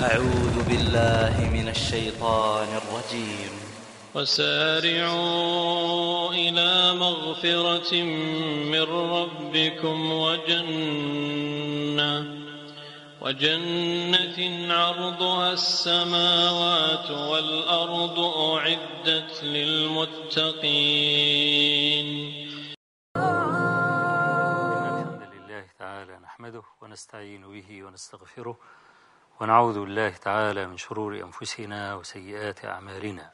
أعوذ بالله من الشيطان الرجيم وسارعوا إلى مغفرة من ربكم وجنة وجنة عرضها السماوات والأرض أعدت للمتقين إن الحمد لله تعالى نحمده ونستعين به ونستغفره ونعوذ بالله تعالى من شرور أنفسنا وسيئات أعمالنا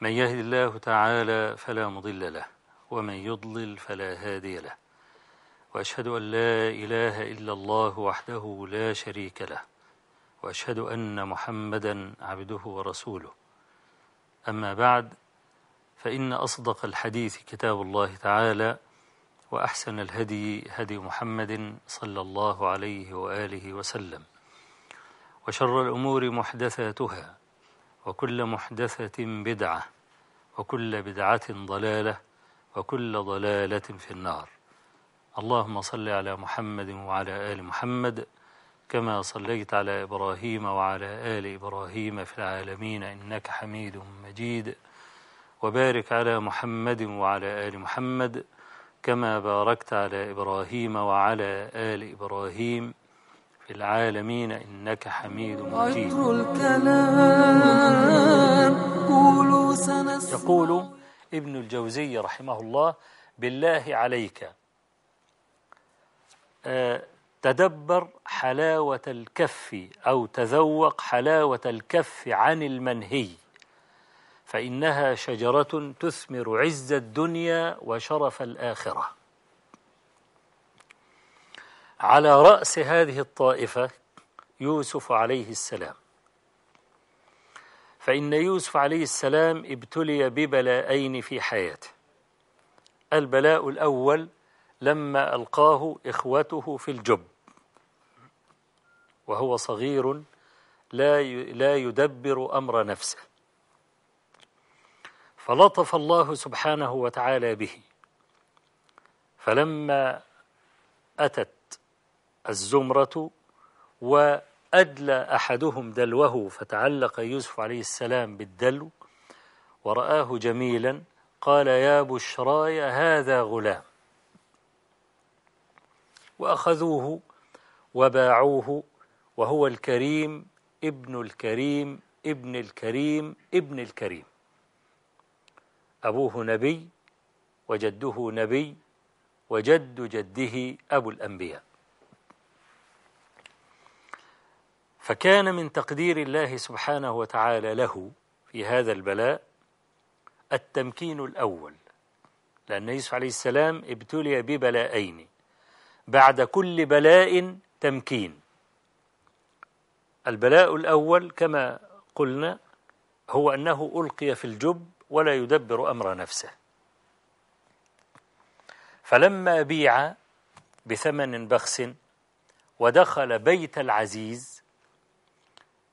من يهد الله تعالى فلا مضل له ومن يضلل فلا هادي له وأشهد أن لا إله إلا الله وحده لا شريك له وأشهد أن محمدا عبده ورسوله أما بعد فإن أصدق الحديث كتاب الله تعالى وأحسن الهدي هدي محمد صلى الله عليه وآله وسلم وشر الأمور محدثاتها وكل محدثة بدعة وكل بدعة ضلالة وكل ضلالة في النار اللهم صل على محمد وعلى آل محمد كما صليت على إبراهيم وعلى آل إبراهيم في العالمين إنك حميد مجيد وبارك على محمد وعلى آل محمد كما باركت على إبراهيم وعلى آل إبراهيم العالمين إنك حميد مجيد يقول ابن الجوزي رحمه الله بالله عليك آه، تدبر حلاوة الكف أو تذوق حلاوة الكف عن المنهي فإنها شجرة تثمر عز الدنيا وشرف الآخرة على رأس هذه الطائفة يوسف عليه السلام فإن يوسف عليه السلام ابتلي ببلاءين في حياته البلاء الأول لما ألقاه إخوته في الجب وهو صغير لا لا يدبر أمر نفسه فلطف الله سبحانه وتعالى به فلما أتت الزمرة وأدلى أحدهم دلوه فتعلق يوسف عليه السلام بالدلو ورآه جميلا قال يا بشراي هذا غلام وأخذوه وباعوه وهو الكريم ابن الكريم ابن الكريم ابن الكريم أبوه نبي وجده نبي وجد جده أبو الأنبياء فكان من تقدير الله سبحانه وتعالى له في هذا البلاء التمكين الأول لأن يوسف عليه السلام ابتلي ببلاءين بعد كل بلاء تمكين البلاء الأول كما قلنا هو أنه ألقي في الجب ولا يدبر أمر نفسه فلما بيع بثمن بخس ودخل بيت العزيز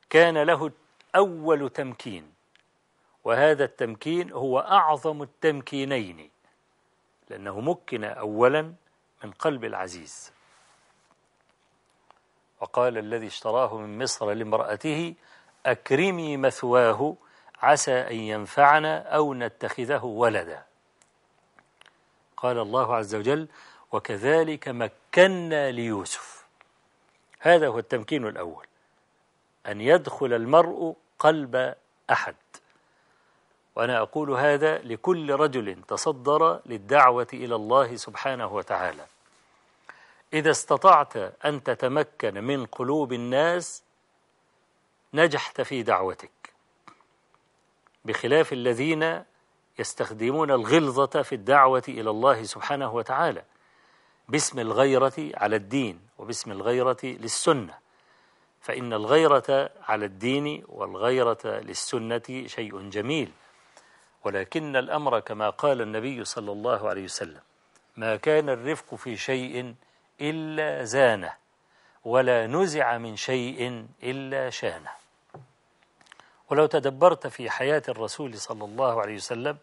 كان له أول تمكين وهذا التمكين هو أعظم التمكينين لأنه مكن أولا من قلب العزيز وقال الذي اشتراه من مصر لامرأته أكرمي مثواه عسى أن ينفعنا أو نتخذه ولدا قال الله عز وجل وكذلك مكنا ليوسف هذا هو التمكين الأول أن يدخل المرء قلب أحد وأنا أقول هذا لكل رجل تصدر للدعوة إلى الله سبحانه وتعالى إذا استطعت أن تتمكن من قلوب الناس نجحت في دعوتك بخلاف الذين يستخدمون الغلظة في الدعوة إلى الله سبحانه وتعالى باسم الغيرة على الدين وباسم الغيرة للسنة فإن الغيرة على الدين والغيرة للسنة شيء جميل ولكن الأمر كما قال النبي صلى الله عليه وسلم ما كان الرفق في شيء إلا زانه ولا نزع من شيء إلا شانه ولو تدبرت في حياة الرسول صلى الله عليه وسلم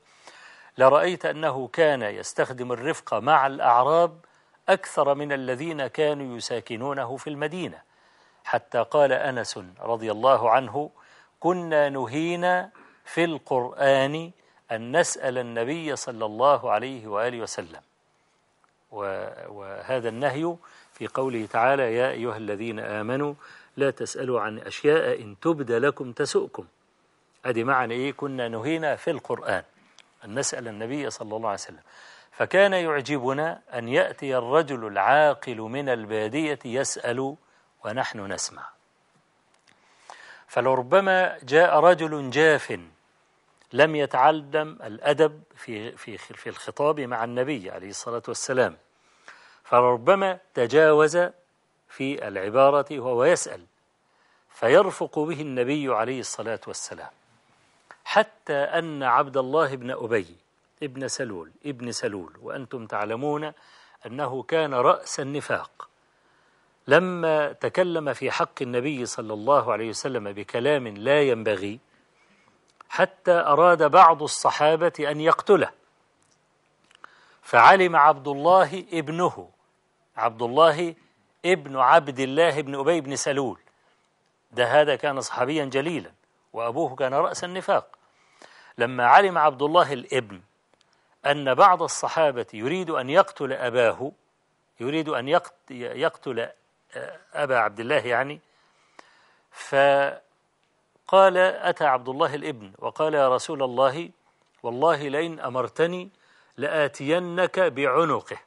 لرأيت أنه كان يستخدم الرفق مع الأعراب أكثر من الذين كانوا يساكنونه في المدينة حتى قال أنس رضي الله عنه كنا نهينا في القرآن أن نسأل النبي صلى الله عليه وآله وسلم وهذا النهي في قوله تعالى يا أيها الذين آمنوا لا تسألوا عن أشياء إن تبد لكم تسؤكم أدي معنى إيه كنا نهينا في القرآن أن نسأل النبي صلى الله عليه وسلم فكان يعجبنا أن يأتي الرجل العاقل من البادية يسأل ونحن نسمع فلربما جاء رجل جاف لم يتعلم الأدب في, في, في الخطاب مع النبي عليه الصلاة والسلام فلربما تجاوز في العبارة وهو يسأل فيرفق به النبي عليه الصلاة والسلام حتى أن عبد الله بن أبي ابن سلول ابن سلول وأنتم تعلمون أنه كان رأس النفاق لما تكلم في حق النبي صلى الله عليه وسلم بكلام لا ينبغي حتى أراد بعض الصحابة أن يقتله فعلم عبد الله ابنه عبد الله ابن عبد الله بن أبي بن سلول ده هذا كان صحابيا جليلا وأبوه كان رأس النفاق لما علم عبد الله الابن أن بعض الصحابة يريد أن يقتل أباه يريد أن يقتل أبا عبد الله يعني فقال أتى عبد الله الابن وقال يا رسول الله والله لئن أمرتني لآتينك بعنقه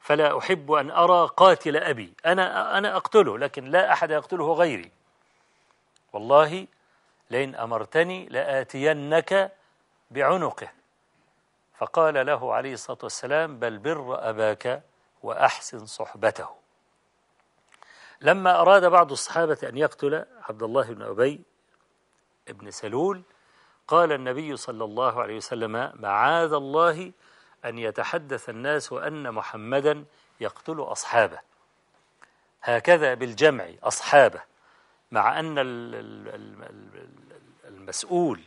فلا أحب أن أرى قاتل أبي أنا, أنا أقتله لكن لا أحد يقتله غيري والله لئن أمرتني لآتينك بعنقه فقال له عليه الصلاة والسلام بل بر أباك وأحسن صحبته لما أراد بعض الصحابة أن يقتل عبد الله بن أبي بن سلول قال النبي صلى الله عليه وسلم معاذ الله أن يتحدث الناس أن محمدا يقتل أصحابه هكذا بالجمع أصحابه مع أن المسؤول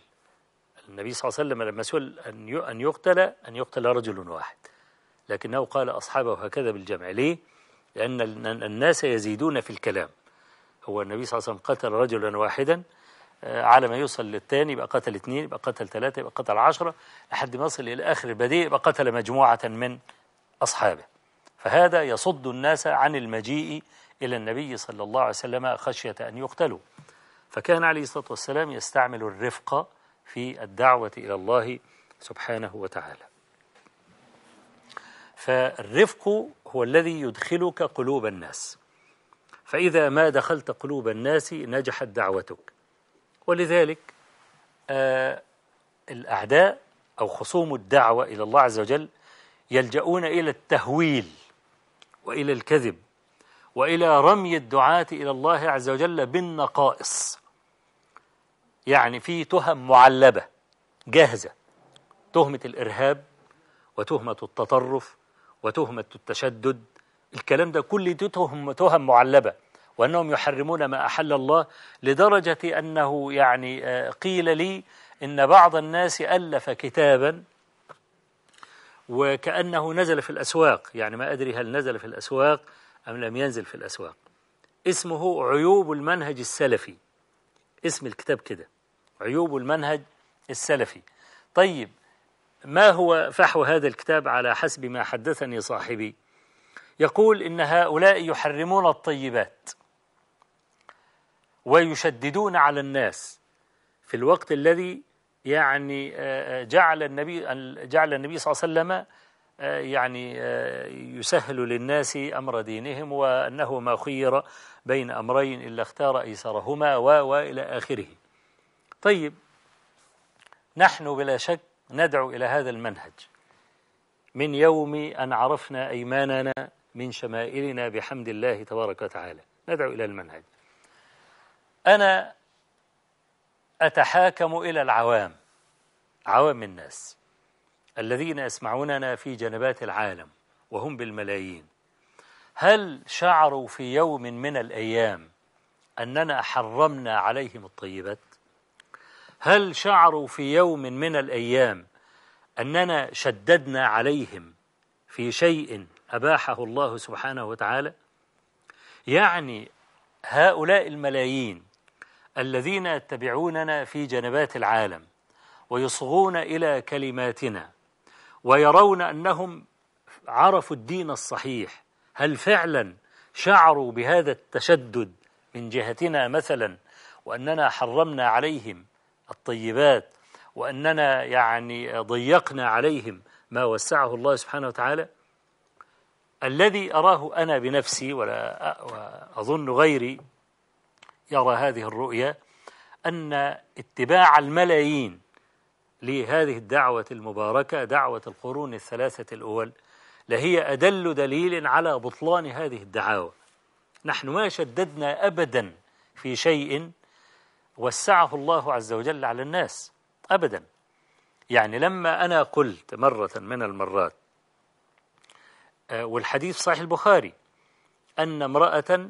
النبي صلى الله عليه وسلم المسؤول أن أن يقتل أن يقتل رجل واحد لكنه قال أصحابه هكذا بالجمع ليه؟ لأن الناس يزيدون في الكلام هو النبي صلى الله عليه وسلم قتل رجلا واحدا آه، على ما يوصل للثاني يبقى قتل اثنين يبقى قتل ثلاثة يبقى قتل عشرة لحد ما يصل إلى آخر البديع يبقى قتل مجموعة من أصحابه فهذا يصد الناس عن المجيء إلى النبي صلى الله عليه وسلم خشية أن يقتلوا فكان عليه الصلاة والسلام يستعمل الرفق في الدعوة إلى الله سبحانه وتعالى فالرفق هو الذي يدخلك قلوب الناس فإذا ما دخلت قلوب الناس نجحت دعوتك ولذلك آه الأعداء أو خصوم الدعوة إلى الله عز وجل يلجؤون إلى التهويل وإلى الكذب وإلى رمي الدعاة إلى الله عز وجل بالنقائص يعني في تهم معلبة جاهزة تهمة الإرهاب وتهمة التطرف وتهمة التشدد الكلام ده كل دي تهم تهم معلبة وأنهم يحرمون ما أحل الله لدرجة أنه يعني آه، قيل لي إن بعض الناس ألف كتابا وكأنه نزل في الأسواق يعني ما أدري هل نزل في الأسواق أم لم ينزل في الأسواق اسمه عيوب المنهج السلفي اسم الكتاب كده عيوب المنهج السلفي طيب ما هو فحوى هذا الكتاب على حسب ما حدثني صاحبي يقول إن هؤلاء يحرمون الطيبات ويشددون على الناس في الوقت الذي يعني آه، آه، جعل النبي جعل النبي صلى الله عليه وسلم آه، يعني يسهل للناس أمر دينهم وأنه ما خير بين أمرين إلا اختار أيسرهما و وإلى آخره طيب نحن بلا شك ندعو إلى هذا المنهج من يوم أن عرفنا أيماننا من شمائلنا بحمد الله تبارك وتعالى ندعو إلى المنهج أنا أتحاكم إلى العوام عوام الناس الذين يسمعوننا في جنبات العالم وهم بالملايين هل شعروا في يوم من الأيام أننا حرمنا عليهم الطيبات هل شعروا في يوم من الأيام أننا شددنا عليهم في شيء أباحه الله سبحانه وتعالى يعني هؤلاء الملايين الذين يتبعوننا في جنبات العالم ويصغون إلى كلماتنا ويرون أنهم عرفوا الدين الصحيح هل فعلا شعروا بهذا التشدد من جهتنا مثلا وأننا حرمنا عليهم الطيبات وأننا يعني ضيقنا عليهم ما وسعه الله سبحانه وتعالى الذي أراه أنا بنفسي ولا أظن غيري يرى هذه الرؤية أن اتباع الملايين لهذه الدعوة المباركة دعوة القرون الثلاثة الأول لهي أدل دليل على بطلان هذه الدعاوى نحن ما شددنا أبدا في شيء وسعه الله عز وجل على الناس أبدا يعني لما أنا قلت مرة من المرات آه، والحديث صحيح البخاري أن امرأة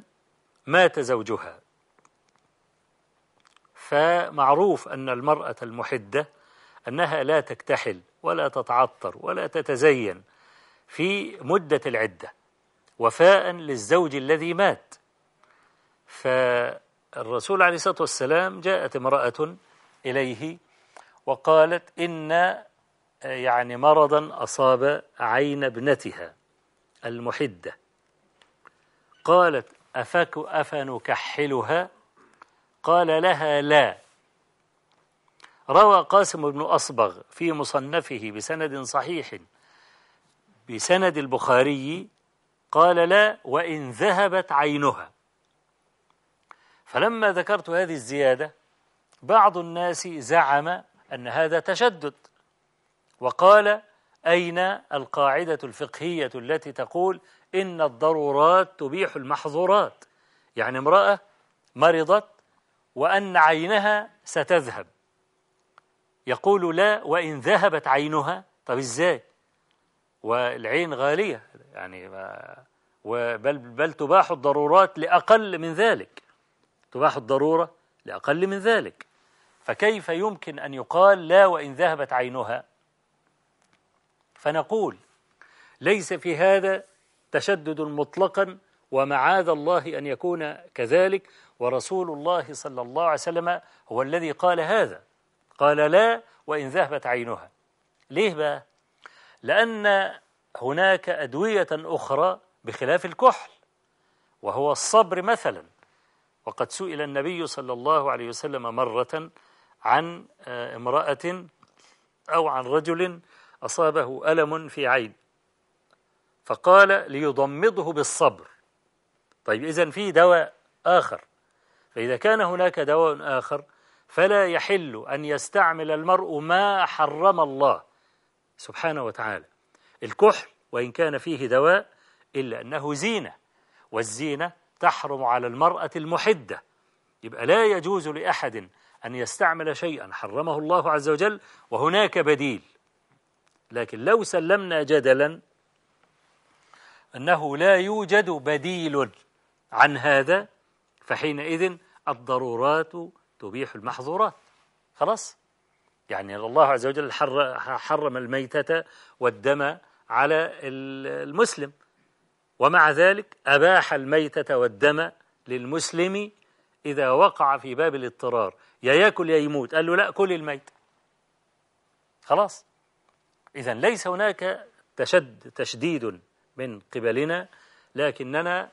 مات زوجها فمعروف أن المرأة المحدة أنها لا تكتحل ولا تتعطر ولا تتزين في مدة العدة وفاء للزوج الذي مات فالمرأة الرسول عليه الصلاة والسلام جاءت امرأة إليه وقالت إن يعني مرضا أصاب عين ابنتها المحدة قالت أفك أفنكحلها قال لها لا روى قاسم بن أصبغ في مصنفه بسند صحيح بسند البخاري قال لا وإن ذهبت عينها فلما ذكرت هذه الزيادة بعض الناس زعم أن هذا تشدد وقال أين القاعدة الفقهية التي تقول إن الضرورات تبيح المحظورات يعني امرأة مرضت وأن عينها ستذهب يقول لا وإن ذهبت عينها طب إزاي والعين غالية يعني بل, بل تباح الضرورات لأقل من ذلك تباح الضرورة لأقل من ذلك فكيف يمكن أن يقال لا وإن ذهبت عينها فنقول ليس في هذا تشدد مطلقا ومعاذ الله أن يكون كذلك ورسول الله صلى الله عليه وسلم هو الذي قال هذا قال لا وإن ذهبت عينها ليه بقى لأن هناك أدوية أخرى بخلاف الكحل وهو الصبر مثلا وقد سئل النبي صلى الله عليه وسلم مرة عن آه، امرأة أو عن رجل أصابه ألم في عين فقال ليضمده بالصبر طيب إذا في دواء آخر فإذا كان هناك دواء آخر فلا يحل أن يستعمل المرء ما حرم الله سبحانه وتعالى الكحل وإن كان فيه دواء إلا أنه زينة والزينة تحرم على المرأة المحدة يبقى لا يجوز لأحد أن يستعمل شيئا حرمه الله عز وجل وهناك بديل لكن لو سلمنا جدلا أنه لا يوجد بديل عن هذا فحينئذ الضرورات تبيح المحظورات خلاص يعني الله عز وجل حرم الميتة والدم على المسلم ومع ذلك أباح الميتة والدم للمسلم إذا وقع في باب الاضطرار يا ياكل يا يموت قال له لا كل الميت خلاص إذا ليس هناك تشد تشديد من قبلنا لكننا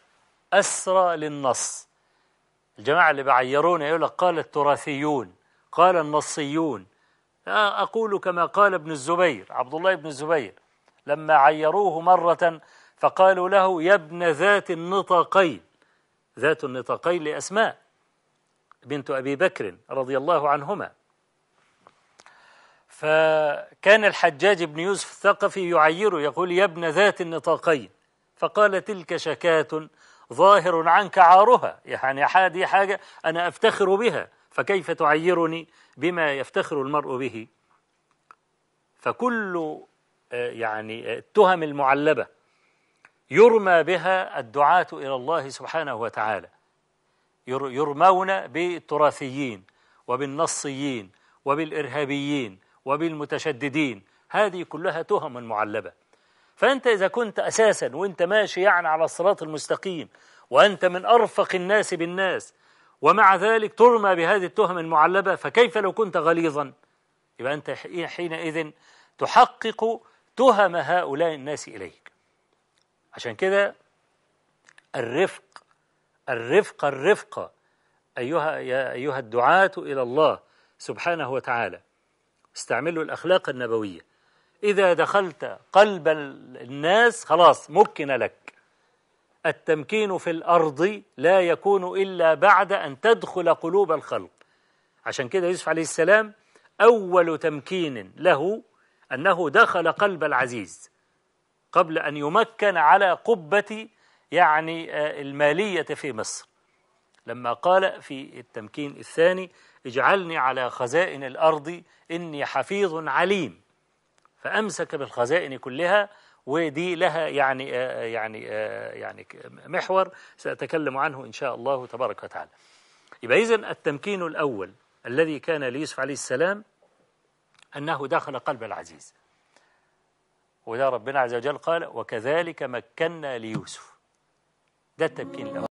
أسرى للنص الجماعة اللي بعيرونا يقول لك قال التراثيون قال النصيون أقول كما قال ابن الزبير عبد الله بن الزبير لما عيروه مرة فقالوا له يا ابن ذات النطاقين ذات النطاقين لأسماء بنت أبي بكر رضي الله عنهما فكان الحجاج بن يوسف الثقفي يعيره يقول يا ابن ذات النطاقين فقال تلك شكاة ظاهر عنك عارها يعني هذه حاجة أنا أفتخر بها فكيف تعيرني بما يفتخر المرء به فكل آه، يعني آه، التهم المعلبة يرمى بها الدعاة إلى الله سبحانه وتعالى يرمون بالتراثيين وبالنصيين وبالإرهابيين وبالمتشددين هذه كلها تهم معلبة فأنت إذا كنت أساسا وأنت ماشي يعني على الصراط المستقيم وأنت من أرفق الناس بالناس ومع ذلك ترمى بهذه التهم المعلبة فكيف لو كنت غليظا يبقى أنت حينئذ تحقق تهم هؤلاء الناس إليك عشان كده الرفق الرفق الرفق أيها, يا أيها الدعاة إلى الله سبحانه وتعالى استعملوا الأخلاق النبوية إذا دخلت قلب الناس خلاص مكن لك التمكين في الأرض لا يكون إلا بعد أن تدخل قلوب الخلق عشان كده يوسف عليه السلام أول تمكين له أنه دخل قلب العزيز قبل أن يمكن على قبة يعني آه، المالية في مصر لما قال في التمكين الثاني اجعلني على خزائن الأرض إني حفيظ عليم فأمسك بالخزائن كلها ودي لها يعني آه، آه، يعني يعني محور سأتكلم عنه إن شاء الله تبارك وتعالى يبقى إذن التمكين الأول الذي كان ليوسف عليه السلام أنه دخل قلب العزيز وده ربنا عز وجل قال وكذلك مكنا ليوسف ده التمكين الأول